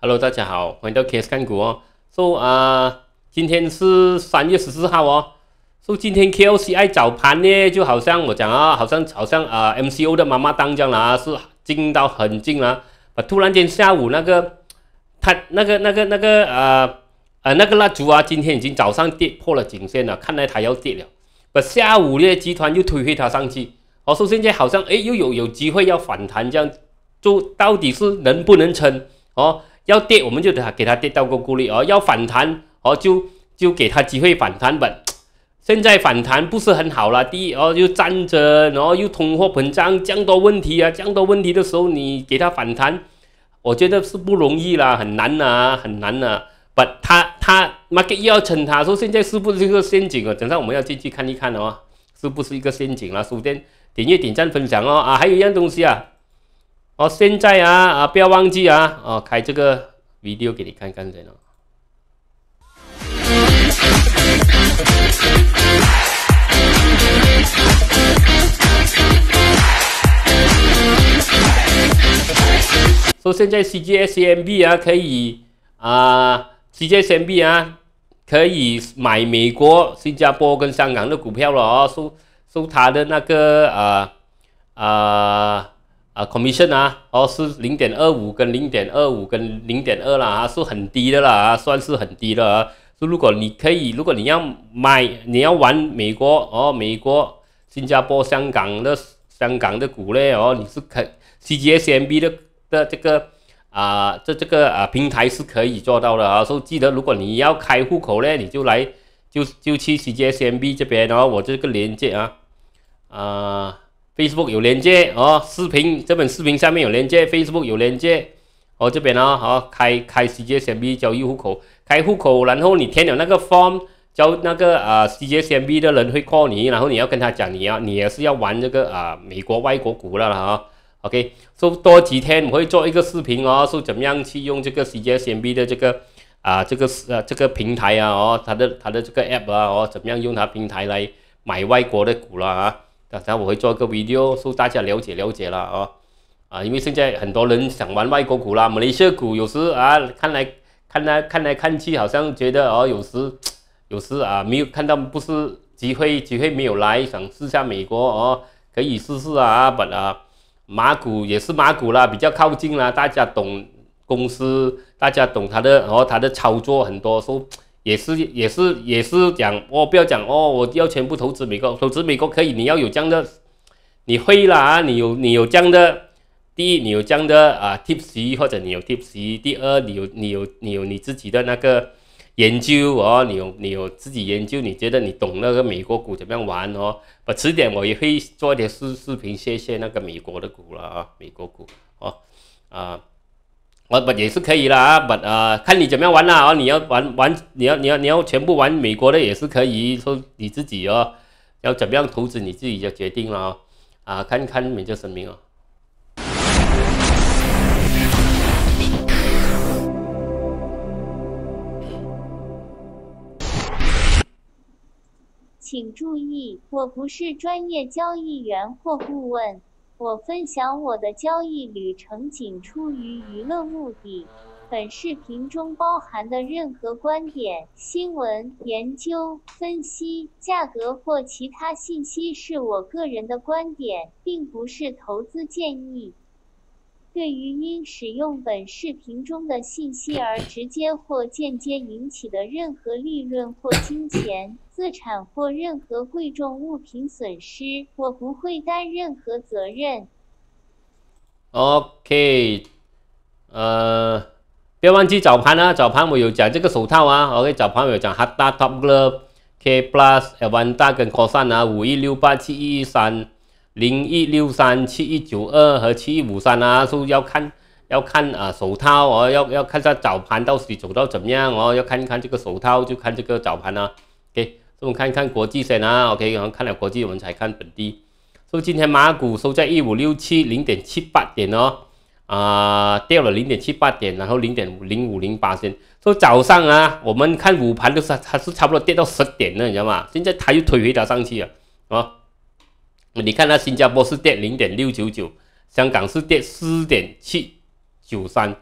Hello，大家好，欢迎到 Ks 看股哦。说啊，今天是三月十四号哦。说今天 KOCI 早盘呢，就好像我讲啊，好像好像啊，MCO 的妈妈当家了啊，是进到很近了。把突然间下午那个，他那个那个那个啊啊那个蜡烛啊，今天已经早上跌破了颈线了，看来它要跌了。把下午呢，集团又推回它上去，哦，说现在好像哎又有有机会要反弹这样，就到底是能不能撑哦？要跌，我们就得给它跌到个谷底哦；要反弹哦，就就给它机会反弹。本现在反弹不是很好啦，第一哦，又战争，然后又通货膨胀，这么多问题啊，这么多问题的时候，你给它反弹，我觉得是不容易啦，很难呐，很难呐。把它它妈个又要撑它，说现在是不是一个陷阱啊？等下我们要进去看一看哦，是不是一个陷阱啦？首先点一点赞，分享哦。啊，还有一样东西啊。哦，现在啊啊，不要忘记啊！哦，开这个 video 给你看看的哦。说现在 CGSMB 啊，可以啊，CGSMB 啊，可以买美国、新加坡跟香港的股票了哦。收收他的那个啊啊。啊，commission 啊，哦是零点二五跟零点二五跟零点二啦，啊是很低的啦，啊算是很低的啊。就如果你可以，如果你要买，你要玩美国哦，美国、新加坡、香港的香港的股咧，哦你是可 c g s m b 的的这个啊，这这个啊平台是可以做到的啊。说记得，如果你要开户口咧，你就来就就去 c g s m b 这边然后我这个连接啊啊。Facebook 有连接哦，视频这本视频下面有连接，Facebook 有连接哦，这边呢、哦，开开 C S M B 交易户口，开户口，然后你填了那个 form，交那个啊 C S M B 的人会 call 你，然后你要跟他讲，你要你也是要玩这个啊美国外国股啦了啊，OK，说多几天我会做一个视频哦，说怎么样去用这个 C S M B 的这个啊这个呃这个平台啊，哦，它的它的这个 app 啊，哦，怎么样用它平台来买外国的股了啊。等下我会做个 video，说大家了解了解了啊，啊，因为现在很多人想玩外国股啦，马来西亚股，有时啊，看来看来看来看去，好像觉得哦，有时，有时啊，没有看到不是机会，机会没有来，想试下美国哦，可以试试啊，本啊，马股也是马股啦，比较靠近啦，大家懂公司，大家懂它的哦，它的操作很多说。也是也是也是讲哦，不要讲哦，我要全部投资美国，投资美国可以，你要有这样的，你会啦，啊，你有你有这样的，第一你有这样的啊，tipsy 或者你有 tipsy，第二你有你有你有你自己的那个研究哦，你有你有自己研究，你觉得你懂那个美国股怎么样玩哦？不迟点我也会做点视视频，谢谢那个美国的股了啊，美国股哦啊。我不也是可以啦，啊，不，啊，看你怎么样玩啦。啊，你要玩玩，你要你要你要全部玩美国的也是可以说你自己哦，要怎么样投资你自己就决定了啊，啊，看看美就声明哦，请注意，我不是专业交易员或顾问。我分享我的交易旅程仅出于娱乐目的。本视频中包含的任何观点、新闻、研究、分析、价格或其他信息是我个人的观点，并不是投资建议。对于因使用本视频中的信息而直接或间接引起的任何利润或金钱，资产或任何贵重物品损失，我不会担任何责任。OK，呃，别忘记早盘啊！早盘我有讲这个手套啊，OK，早盘我有讲 h a Top t Glo、K Plus、L One a 跟扩散啊，五一六八、七一三、零一六三、七一九二和七一五三啊，是要看要看啊手套哦，要要看下早盘到时走到怎么样哦，要看一看这个手套，就看这个早盘啊，OK。这么看一看国际先啊，OK，然后看了国际，我们才看本地。说今天马股收在一五六七零点七八点哦，啊，掉了零点七八点，然后零点零五零八先。说早上啊，我们看午盘都是它是差不多跌到十点呢，你知道吗？现在它又推回它上去了啊。你看那新加坡是跌零点六九九，香港是跌四点七九三。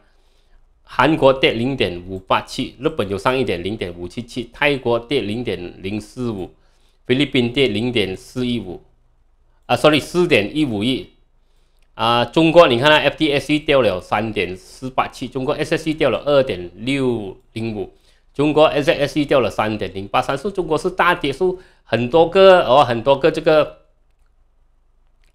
韩国跌零点五八七，日本有上一点零点五七七，泰国跌零点零四五，菲律宾跌零点四一五，啊，sorry，四点一五亿，啊，中国你看 f d s e 掉了三点四八七，中国 SSE 掉了二点六零五，中国 s s e 掉了三点零八三，所以中国是大跌，是很多个哦，很多个这个，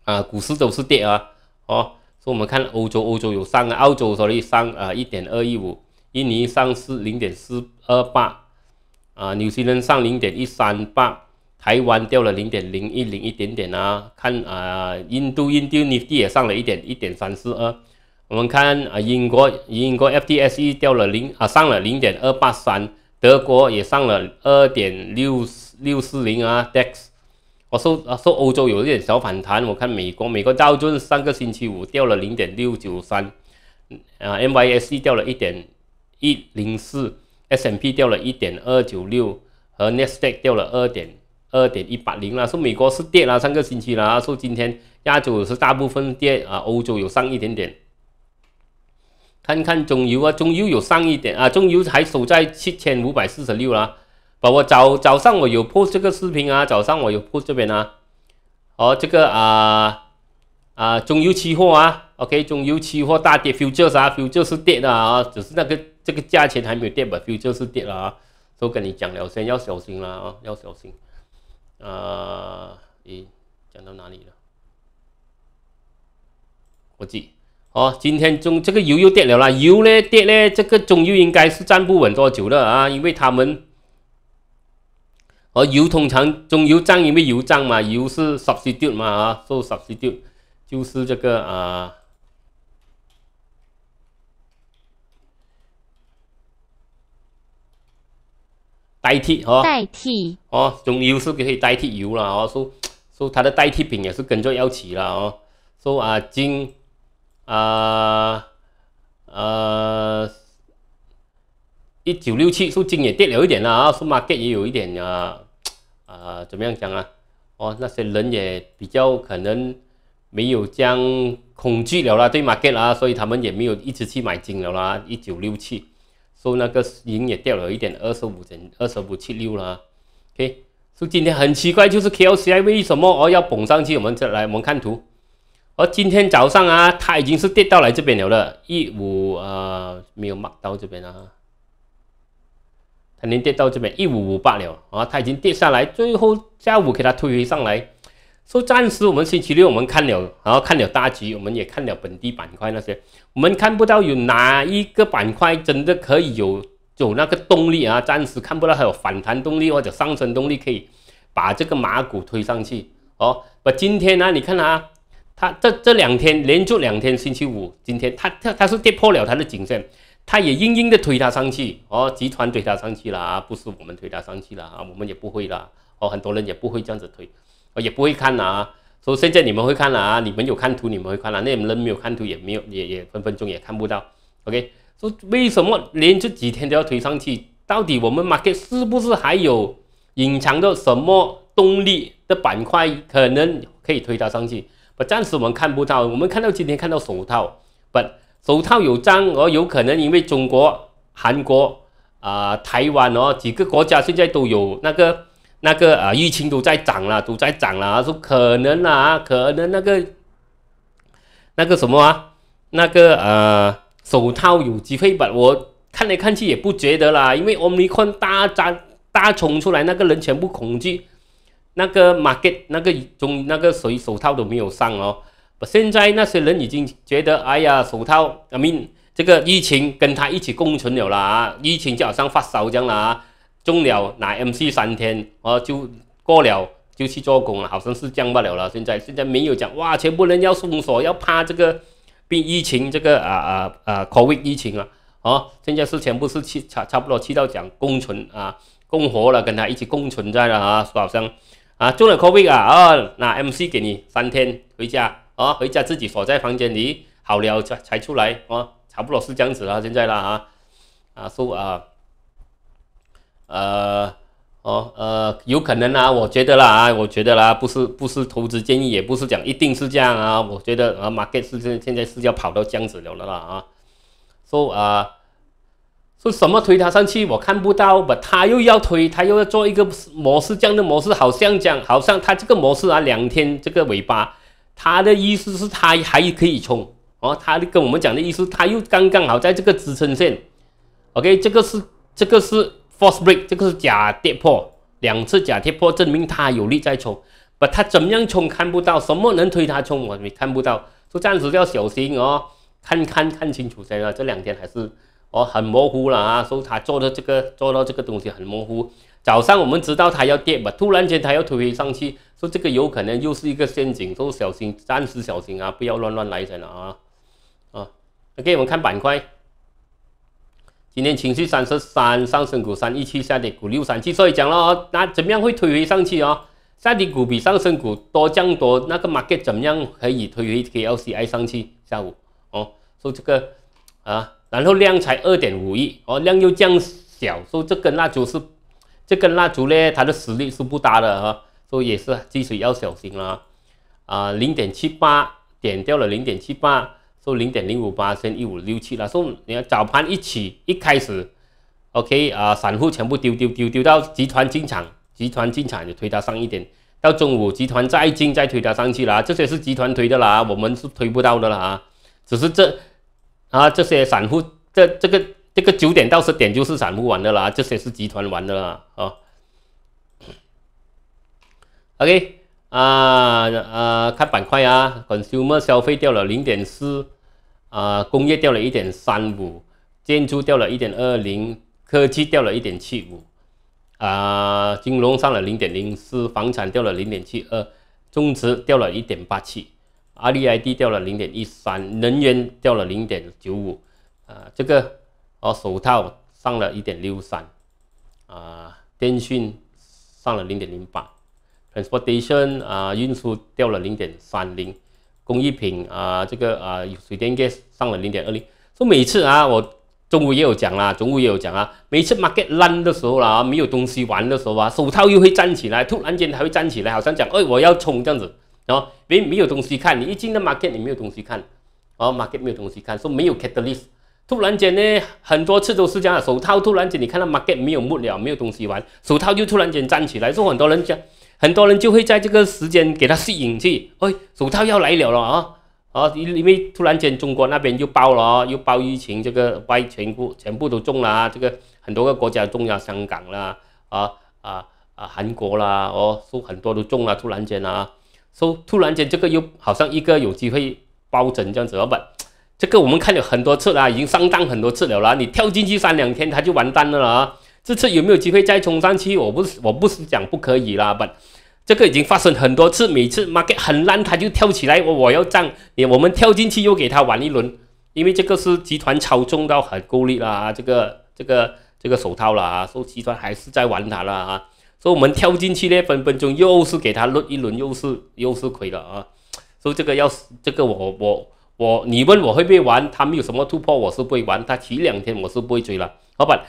啊，股市都是跌啊，哦。所以我们看欧洲，欧洲有上，澳洲所以上啊一点二一五，印尼上是零点四二八，啊，纽西兰上零点一三八，台湾掉了零点零一零一点点啊，看啊，印度印度尼地也上了一点一点三四二，我们看啊，英国英国 FTSE 掉了零啊上了零点二八三，德国也上了二点六六四零啊，DAX。我说啊，说欧洲有一点小反弹。我看美国，美国道是上个星期五掉了零点六九三，啊，N Y S E 掉了一点一零四，S M P 掉了一点二九六，和 n e s d a q 掉了二点二点一八零啦。说美国是跌啦，上个星期啦。说今天亚洲是大部分跌啊，欧洲有上一点点。看看中油啊，中油有上一点啊，中油还守在七千五百四十六啦。宝宝早早上我有 post 这个视频啊，早上我有 post 这边啊，哦，这个啊啊中油期货啊，OK 中油期货大跌，future 啥 future 是跌的啊，只是那个这个价钱还没有跌吧，future 是跌了啊，都跟你讲了，先要小心了啊，要小心啊。咦，讲到哪里了？我记，哦，今天中这个油又跌了啦，油呢跌呢，这个中油应该是站不稳多久了啊，因为他们。和油通常，中油站因为油站嘛，油是 substitute 嘛啊，做 substitute 就是这个啊，代替哦，代替哦，中油是可以代替油啦，哦，所，所它的代替品也是跟着一起啦，哦，说啊金啊啊。一九六七，说金也跌了一点了啊，说 market 也有一点啊，啊，怎么样讲啊？哦，那些人也比较可能没有将恐惧了啦，对 market 啦，所以他们也没有一直去买金了啦。一九六七，说那个银也掉了一点，二十五点，二十五七六啦。OK，说今天很奇怪，就是 KLCI 为什么哦要捧上去？我们再来，我们看图。哦，今天早上啊，它已经是跌到来这边了，一五啊没有码到这边啊。它定跌到这边一五五八了啊，它已经跌下来，最后下午给它推回上来。说暂时我们星期六我们看了，然后看了大局，我们也看了本地板块那些，我们看不到有哪一个板块真的可以有有那个动力啊，暂时看不到还有反弹动力或者上升动力可以把这个马股推上去哦。我今天呢，你看啊，它这这两天连着两天，星期五今天它它它是跌破了它的颈线。他也硬硬的推他上去，哦，集团推他上去了啊，不是我们推他上去了啊，我们也不会了，哦，很多人也不会这样子推，哦，也不会看了啊。所以现在你们会看了啊，你们有看图，你们会看了，那人没有看图也没有，也也分分钟也看不到。OK，说为什么连这几天都要推上去？到底我们 market 是不是还有隐藏着什么动力的板块，可能可以推它上去？不，暂时我们看不到，我们看到今天看到手套，不。手套有涨哦，有可能因为中国、韩国啊、台湾哦几个国家现在都有那个那个啊疫情都在涨了，都在涨了，说可能啦，可能那个那个什么啊，那个呃手套有机会吧？我看来看去也不觉得啦，因为奥密克大涨大冲出来，那个人全部恐惧，那个 market 那个中那个谁手套都没有上哦。现在那些人已经觉得，哎呀，手套啊，明这个疫情跟他一起共存了啦啊！疫情就好像发烧这样啦，啊，中了拿 M C 三天哦，就过了，就去做工了，好像是降不了了。现在现在没有讲哇，全部人要封锁，要怕这个病疫情这个啊啊啊，COVID 疫情啊，哦，现在是全部是去差差不多去到讲共存啊，共活了，跟他一起共存在了啊，好像啊中了 COVID 啊，哦，拿 M C 给你三天回家。啊，回家自己锁在房间里，好了才才出来啊，差不多是这样子了，现在啦啊，啊说啊，呃，哦呃，有可能啦，我觉得啦啊，我觉得啦，不是不是投资建议，也不是讲一定是这样啊，我觉得啊，马哥是是现在是要跑到江子了了啊，说啊，说什么推他上去我看不到，吧，他又要推，他又要做一个模式，这样的模式好像讲，好像他这个模式啊，两天这个尾巴。他的意思是，他还可以冲哦。他跟我们讲的意思，他又刚刚好在这个支撑线。OK，这个是这个是 false break，这个是假跌破，两次假跌破证明他有力在冲，但他怎么样冲看不到，什么能推他冲，我们看不到，就暂时要小心哦，看看看清楚先啊。这两天还是哦很模糊了啊，说他做的这个做到这个东西很模糊。早上我们知道它要跌嘛，突然间它要推回上去，说这个有可能又是一个陷阱，说小心，暂时小心啊，不要乱乱来，人了啊，啊，OK，我们看板块，今天情绪三十三，上升股三一七下跌股六三七，所以讲了、哦，那怎么样会推回上去哦？下跌股比上升股多降多，那个 market 怎么样可以推回 KLCI 上去？下午哦，说这个啊，然后量才二点五亿哦，量又降小，说这根蜡烛是。这根蜡烛呢，它的实力是不搭的哈，所以也是积水要小心了啊。零点七八点掉了，零点七八，说零点零五八升一五六七了。说你看早盘一起一开始，OK 啊，散户全部丢丢丢丢到集团进场，集团进场就推它上一点。到中午集团再进再推它上去了这些是集团推的啦，我们是推不到的啦，只是这啊这些散户这这个。这个九点到十点就是散户玩的啦，这些是集团玩的啦，哦，OK 啊啊，看板块啊，consumer 消费掉了零点四，啊，工业掉了1.35，建筑掉了1.20，科技掉了1.75，啊，金融上了0.04，房产掉了0.72，中值掉了 1.87，RDI d 掉了0.13，能源掉了0.95，啊，这个。哦，手套上了一点六三，啊，电讯上了零点零八，transportation 啊，运输掉了零点三零，工艺品啊，这个啊，水电业上了零点二零。说每次啊，我中午也有讲啦，中午也有讲啊。每次 market 烂的时候啦，没有东西玩的时候啊，手套又会站起来，突然间还会站起来，好像讲，哎，我要冲这样子然、后没没有东西看，你一进那 market，你没有东西看，哦，market 没有东西看，说没有 catalyst。突然间呢，很多次都是这样，手套突然间，你看那 market 没有木了，没有东西玩，手套就突然间站起来，说很多人讲，很多人就会在这个时间给他吸引去，哎，手套要来了了啊，啊，因为突然间中国那边又爆了又爆疫情，这个外全部全部都中了啊，这个很多个国家中了，香港啦，啊啊啊，韩国啦，哦，都很多都中了，突然间啊，说突然间这个又好像一个有机会包整这样子，老板。这个我们看了很多次了，已经上当很多次了了。你跳进去三两天，它就完蛋了啊！这次有没有机会再冲上去？我不是我不是讲不可以啦，本，这个已经发生很多次，每次妈个很烂，它就跳起来，我我要涨，你我们跳进去又给它玩一轮，因为这个是集团操纵到很够力了这个这个这个手套了啊，说集团还是在玩它了啊，说我们跳进去呢分分钟又是给它轮一轮，又是又是亏了啊，说这个要是这个我我。我，你问我会不会玩，他没有什么突破，我是不会玩。他起两天我是不会追了，老板。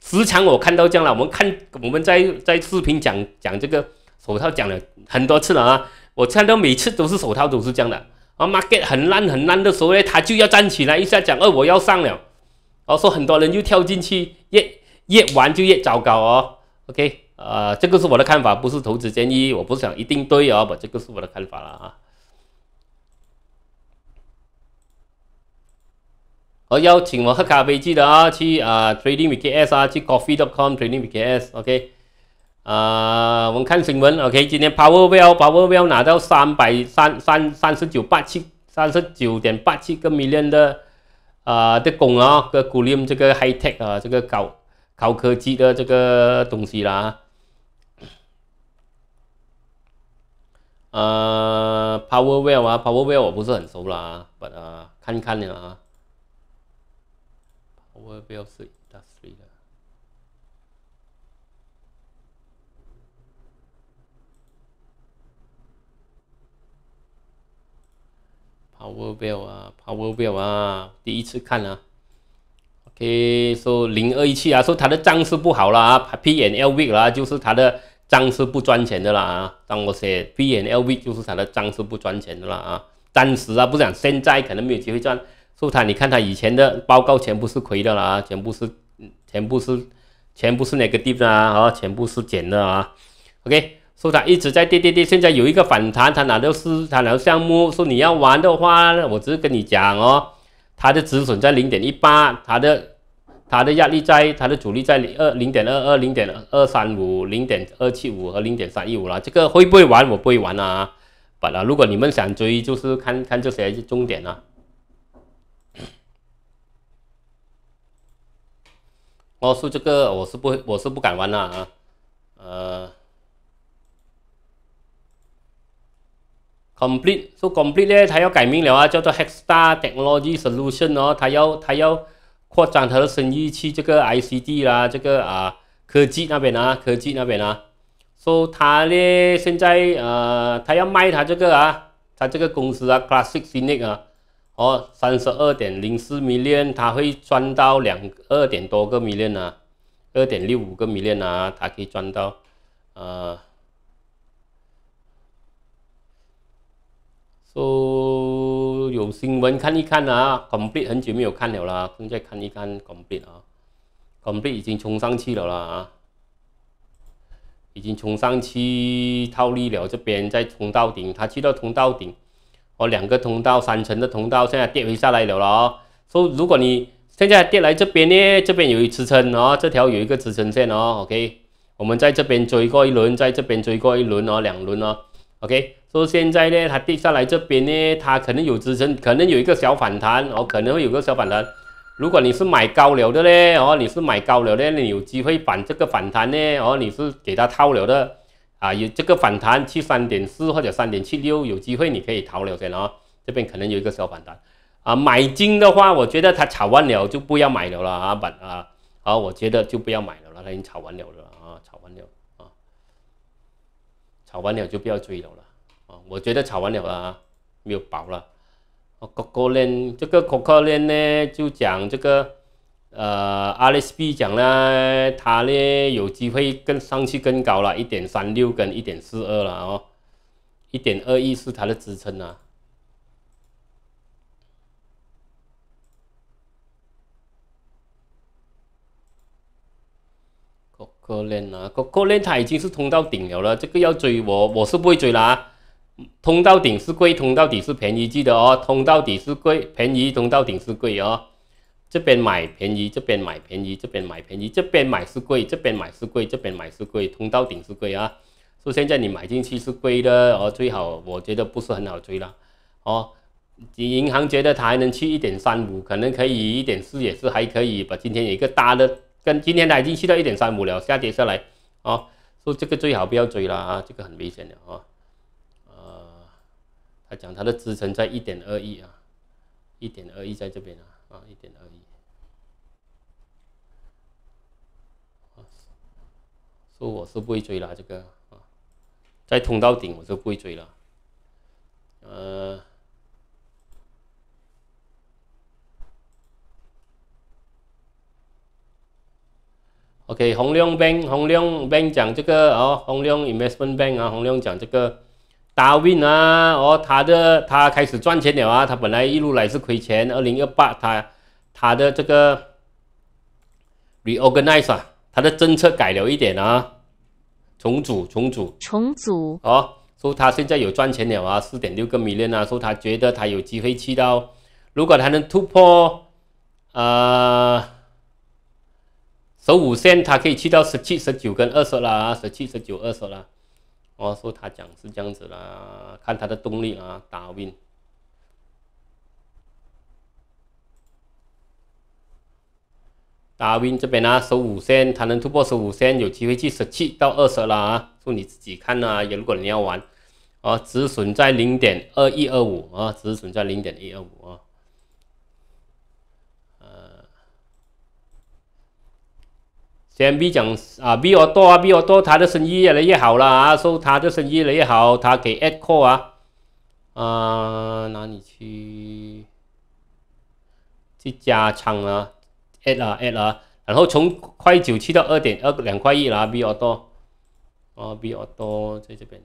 时常我看到这样了，我们看我们在在视频讲讲这个手套讲了很多次了啊，我看到每次都是手套都是这样的。啊妈给很烂很烂的时候，他就要站起来一下讲哦，我要上了，哦，说很多人就跳进去，越越玩就越糟糕哦。OK，呃，这个是我的看法，不是投资建议，我不想一定对啊，不，这个是我的看法了啊。我邀请我喝咖啡，記得啊，去啊 t r a d i n g with k s 啊，去 coffee.com t r a d i n g with k s o k 啊，我们看新闻 o k 今天 p o w e r w e l l p o w e r w e l l 拿到三百三三三十九八七三十九点八七个 million 的啊的股啊，個股林，这个 high tech 啊，这个高高科技的这个东西啦。啊 p o w e r w e l l 啊 p o w e r w e l l 我不是很熟啦，但啊，看看你啊。Power Bell 是 r 势了，Power Bell 啊，Power Bell 啊，第一次看啊。OK，说零二一七啊，说它的账是不好啦 p i e r LV 啦，就是它的账是不赚钱的啦啊，当我写 p i e r LV 就是它的账是不赚钱的啦啊，暂时啊，不想现在可能没有机会赚。说他，你看他以前的报告全部是亏的啦，全部是，全部是，全部是哪个地方啊？啊，全部是减的啊。OK，说他一直在跌跌跌，现在有一个反弹，他哪都是他个项目。说你要玩的话，我只是跟你讲哦，他的止损在零点一八，他的他的压力在他的阻力在零二零点二二零点二三五零点二七五和零点三一五了。这个会不会玩？我不会玩啊，本了。如果你们想追，就是看看这些重点啊。说这个我是不会，我是不敢玩了啊，呃，complete 说 complete 咧，他要改名了啊，叫做 Hexstar Technology Solution 哦，他要他要扩展他的生意去这个 ICD 啦，这个啊科技那边啊，科技那边啊，说他咧现在啊，他要卖他这个啊，他这个公司啊，Classic Finic 啊。哦，三十二点零四米链，它会赚到两二点多个米链啊，二点六五个米链啊，它可以赚到。啊，说有新闻看一看呐，港币很久没有看了啦，正在看一看港币啊，港币已经冲上去了啦啊，已经冲上去套利了，这边再冲到顶，它去到通道顶。哦，两个通道，三层的通道，现在跌回下来了了啊。所以如果你现在跌来这边呢，这边有一支撑哦，这条有一个支撑线哦。OK，我们在这边追过一轮，在这边追过一轮哦，两轮哦。OK，所以现在呢，它跌下来这边呢，它可能有支撑，可能有一个小反弹，哦，可能会有个小反弹。如果你是买高流的呢，哦，你是买高流的，你有机会反这个反弹呢，哦，你是给它套流的。啊，有这个反弹，去三点四或者三点七六，有机会你可以逃了，先啊，这边可能有一个小反弹。啊，买进的话，我觉得它炒完了就不要买了了啊，本啊，好，我觉得就不要买了了，它已经炒完了了啊，炒完了啊，炒完了就不要追了了啊，我觉得炒完了啊，没有保了。c c o 可可链这个 c c o 可可链呢，就讲这个。呃，阿 s 斯讲呢，它呢有机会更上去更高了，一点三六跟一点四二了哦，一点二亿是它的支撑呐。可可怜呐，可可怜，它已经是通到顶了了，这个要追我，我是不会追了啊。通到顶是贵，通到底是便宜，记得哦。通到底是贵，便宜；通到顶是贵哦。这边买便宜，这边买便宜，这边买便宜，这边买是贵，这边买是贵，这边买是贵，通道顶是贵啊！说现在你买进去是贵的，哦，最好我觉得不是很好追了，哦，银银行觉得它还能去一点三五，可能可以一点四也是还可以吧。今天有一个大的，跟今天它已经去到一点三五了，下跌下来，哦，说这个最好不要追了啊，这个很危险的啊。呃，他讲他的支撑在一点二亿啊，一点二亿在这边啊。啊，一点而已。啊，说我是不会追啦，这个啊，再冲到顶我就不会追了。呃，OK，洪亮 Bank，洪亮 Bank 讲这个哦，洪亮 Investment Bank 啊，洪亮讲这个。达 a 啊，哦，他的他开始赚钱了啊，他本来一路来是亏钱，二零二八他他的这个 reorganize 啊，他的政策改了一点啊，重组重组重组哦，说他现在有赚钱了啊，四点六个米 n 啊，说他觉得他有机会去到，如果他能突破呃，首五线，他可以去到十七、十九跟二十了啊，十七、十九、二十了。我说他讲是这样子啦，看他的动力啊，达 win，达 win 这边啊收五线，他能突破收五线，有机会去十七到二十啦啊，就你自己看啦、如果你要玩，啊止损在零点二一二五啊，止损在零点一二五啊。先 B 讲啊，B 我多啊，B 我多，他的生意越来越好啦啊，所以他的生意越来越好，他给 A 股啊，啊，哪里去？去加仓啊，A 了 A 了，然后从块九去到二点二两块一啦 b 我多，哦，B 我多，在这边，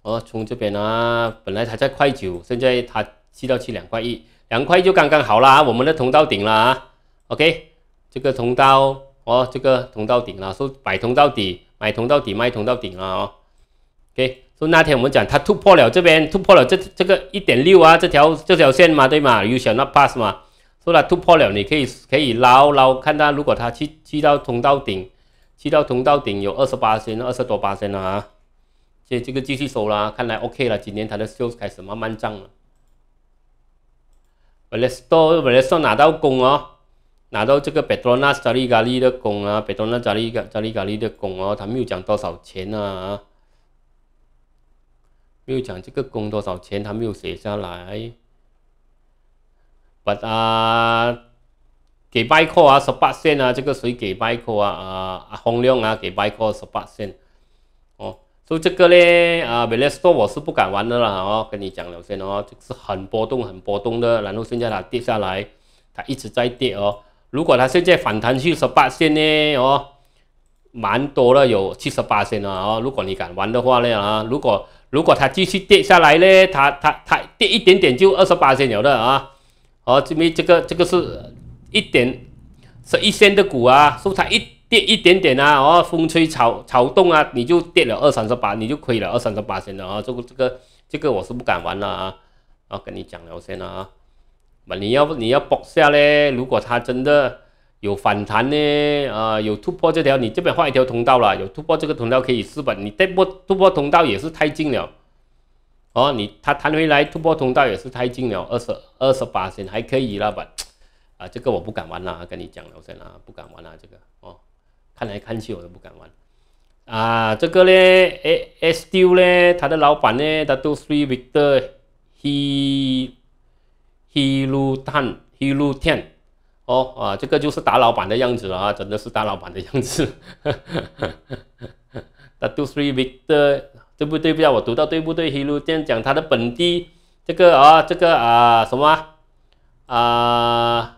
哦，从这边啊，本来他在块九，现在他去到去两块一，两块一就刚刚好啦，我们的通道顶了啊。OK，这个通道哦，这个通道顶了，说买通道底，买通道底，卖通道顶了哦。OK，说那天我们讲它突破了这边，突破了这这个一点六啊，这条这条线嘛，对嘛？有小那 pass 嘛？说它突破了，你可以可以捞捞。看它如果它去去到通道顶，去到通道顶有二十八仙，二十多八仙了啊。这这个继续收啦，看来 OK 了。今年它的收开始慢慢涨了。本来是到本来是拿到工哦。拿到这个贝多纳扎利加利的工啊，贝多纳扎加扎利加利的工啊，他没有讲多少钱啊，没有讲这个工多少钱，他没有写下来。把它给麦克啊，十八线啊，这个谁给麦克啊？啊，洪亮啊，给麦克十八线。哦，所以这个咧啊，贝雷斯托我是不敢玩的啦，哦，跟你讲了先哦，个是很波动，很波动的。然后现在它跌下来，它一直在跌哦。如果它现在反弹去十八线呢？哦，蛮多了，有七十八线了啊！如果你敢玩的话呢？啊，如果如果它继续跌下来呢？它它它跌一点点就二十八线有的啊！哦，这边这个这个是一点十一线的股啊，是不它一跌一点点啊？哦，风吹草草动啊，你就跌了二三十八，你就亏了二三十八线了啊！这个这个这个我是不敢玩了啊！啊，跟你讲了先了啊！嘛，你要你要搏下咧。如果它真的有反弹呢？啊，有突破这条，你这边画一条通道了。有突破这个通道可以试吧？你带波突破通道也是太近了。哦，你它弹回来突破通道也是太近了。二十二十八线还可以老板。啊，这个我不敢玩啦，跟你讲了，我啦，不敢玩啦这个哦。看来看去我都不敢玩。啊，这个咧，A S U 咧，它的老板咧，它都是 Victor He。h 路 Lu Tan, h Lu t n 哦啊，这个就是大老板的样子了啊，真的是大老板的样子。Two Three Victor，对不对？不要我读到对不对 h 路 Lu t n 讲他的本地这个啊，这个啊什么啊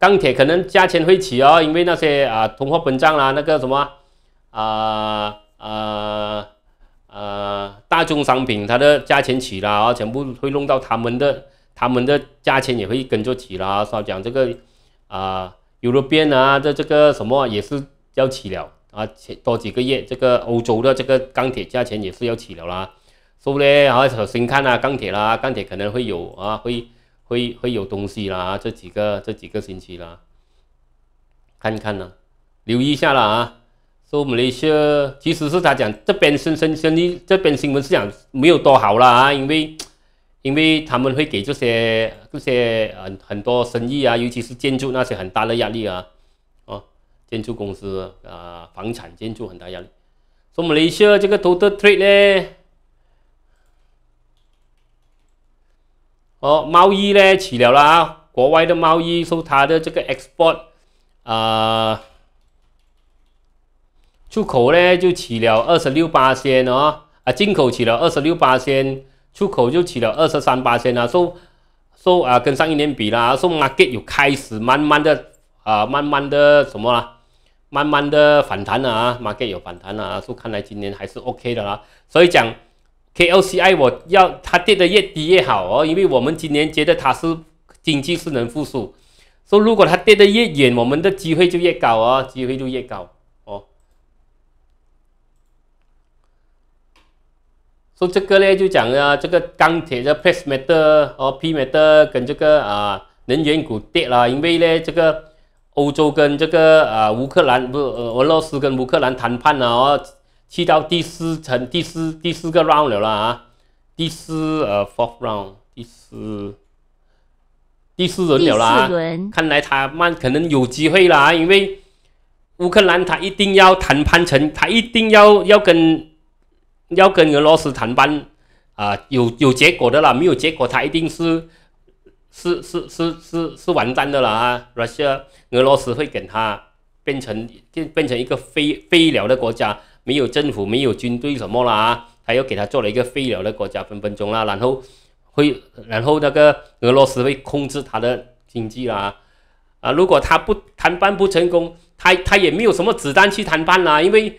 钢铁可能价钱会起哦，因为那些啊通货膨胀啦，那个什么啊啊啊大众商品它的价钱起了啊，全部会弄到他们的。他们的价钱也会跟着起了，少讲这个，啊，有了变啊，这这个什么也是要起了啊，前多几个月，这个欧洲的这个钢铁价钱也是要起了啦，所以还啊，小心看啊，钢铁啦，钢铁可能会有啊，会会会有东西啦，这几个这几个星期啦，看看呢，留意一下了啊，说们的西亚，其实是他讲这边生生生意，这边新闻市场没有多好啦啊，因为。因为他们会给这些这些很很多生意啊，尤其是建筑那些很大的压力啊，哦，建筑公司啊，房产建筑很大压力。所以马来西亚这个 total trade 呢，哦，贸易呢，起了啦啊，国外的贸易，说它的这个 export 啊，出口呢就起了二十六八千啊，啊，进口起了二十六八千。出口就起了二十三八千啦，说说啊，跟上一年比啦，说 market 有开始慢慢的啊，慢慢的什么，慢慢的反弹了啊，market 有反弹了，啊，说看来今年还是 OK 的啦，所以讲 K L C I 我要它跌得越低越好哦，因为我们今年觉得它是经济是能复苏，说如果它跌得越远，我们的机会就越高哦，机会就越高。所以这个呢就讲啊，这个钢铁的 Pemeter 哦 p m e t e r 跟这个啊能源股跌啦，因为呢这个欧洲跟这个啊乌克兰不俄罗斯跟乌克兰谈判了啊，去到第四层第四第四个 round 了啊，第四呃 fourth round 第四第四轮了啦，看来他们可能有机会啦，因为乌克兰他一定要谈判成，他一定要要跟。要跟俄罗斯谈判啊，有有结果的啦，没有结果，他一定是是是是是是完蛋的啦啊！i a 俄罗斯会给他变成变变成一个废废了的国家，没有政府，没有军队什么啦啊！他又给他做了一个废了的国家，分分钟啦，然后会，然后那个俄罗斯会控制他的经济啦啊！如果他不谈判不成功，他他也没有什么子弹去谈判啦，因为。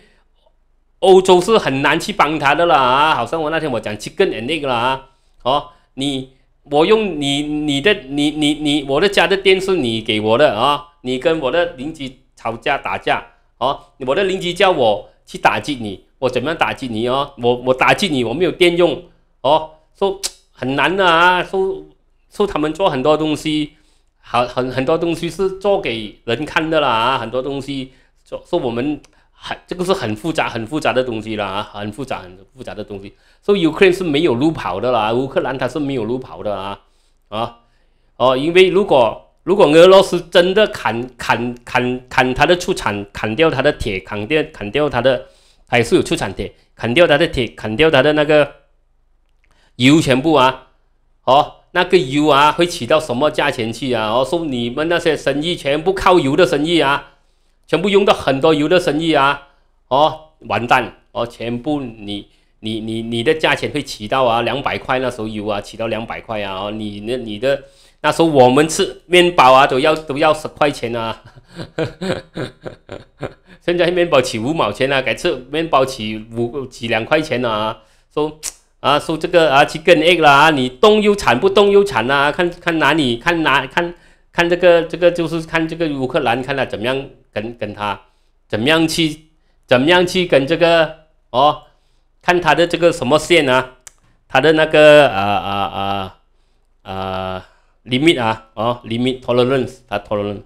欧洲是很难去帮他的了啊！好像我那天我讲去跟人那个了啊！哦，你我用你你的你你你我的家的电是你给我的啊！你跟我的邻居吵架打架啊！我的邻居叫我去打击你，我怎么样打击你啊？我我打击你我没有电用哦，说很难的啊！说说他们做很多东西，好很很多东西是做给人看的啦很多东西说说我们。这个是很复杂、很复杂的东西了啊，很复杂、很复杂的东西。说 i n e 是没有路跑的啦，乌克兰它是没有路跑的啊啊哦，因为如果如果俄罗斯真的砍砍砍砍它的出产，砍掉它的铁，砍掉砍掉它的，它也是有出产铁，砍掉它的铁，砍掉它的那个油全部啊，哦那个油啊会起到什么价钱去啊？哦，说你们那些生意全部靠油的生意啊。全部用到很多油的生意啊，哦，完蛋哦！全部你你你你的价钱会起到啊，两百块那时候油啊，起到两百块啊，哦，你那你的那时候我们吃面包啊都要都要十块钱啊，现在面包起五毛钱了，改吃面包起五几两块钱了啊！说啊说这个啊去更硬了啦，你冻又惨，不冻又惨啊！看看哪里看哪看看这个这个就是看这个乌克兰看了怎么样？跟跟他怎么样去，怎么样去跟这个哦？看他的这个什么线啊，他的那个啊啊啊啊，limit 啊，哦，limit tolerance，他 tolerance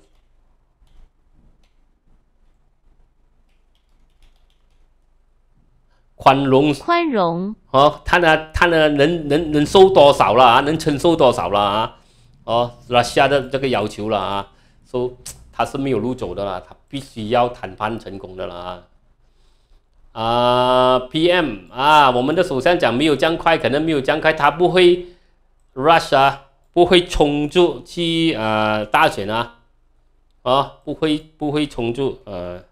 宽容宽容哦，他呢他呢能能能收多少了啊？能承受多少了啊？哦，那下的这个要求了啊，收。他是没有路走的啦，他必须要谈判成功的啦。啊，PM 啊，我们的首相讲没有样快，可能没有样快，他不会 rush 啊，不会冲住去啊大选啊，啊，不会不会冲住呃。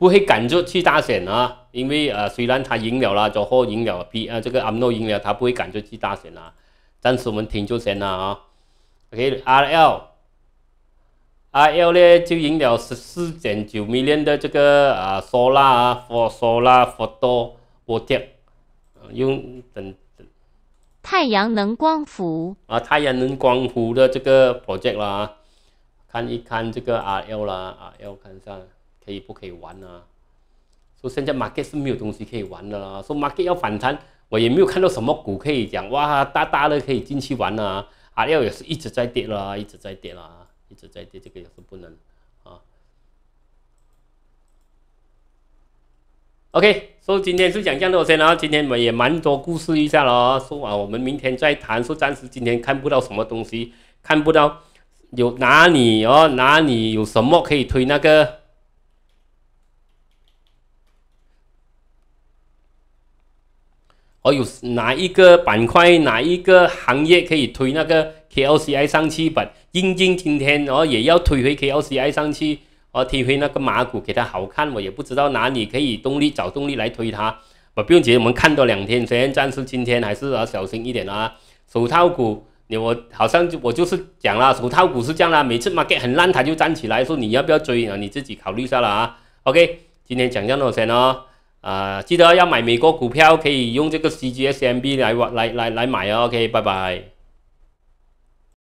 不会赶着去大选啊，因为呃，虽然他赢了啦，就后赢了币啊，这个阿诺赢了，他不会赶着去大选啊。暂时我们停就行了啊。OK，RL，RL 呢就赢了十四点九 million 的这个啊，索拉啊，佛索拉佛多 project，用等等。太阳能光伏啊，太阳能光伏的这个 project 啦，看一看这个 RL 啦，RL 看一下。可以不可以玩呢？说现在 market 是没有东西可以玩的啦。说 market 要反弹，我也没有看到什么股可以讲哇，大大的可以进去玩啊。阿廖也是一直在跌啦，一直在跌啦，一直在跌，这个也是不能啊。OK，说今天是讲这么多先啦，今天我们也蛮多故事一下了说啊，我们明天再谈。说暂时今天看不到什么东西，看不到有哪里哦，哪里有什么可以推那个。哦，有哪一个板块、哪一个行业可以推那个 K L C I 上去？把应尽今天哦也要推回 K L C I 上去，哦推回那个马股给它好看。我也不知道哪里可以动力找动力来推它。我不用急，我们看多两天。虽然暂时今天还是要小心一点啊。手套股，你我好像就我就是讲了，手套股是这样啦，每次 market 很烂，它就站起来说你要不要追啊？你自己考虑一下了啊。OK，今天讲这么多先哦。啊，记得要买美国股票，可以用这个 C G S M B 来来来来买哦。OK，拜拜。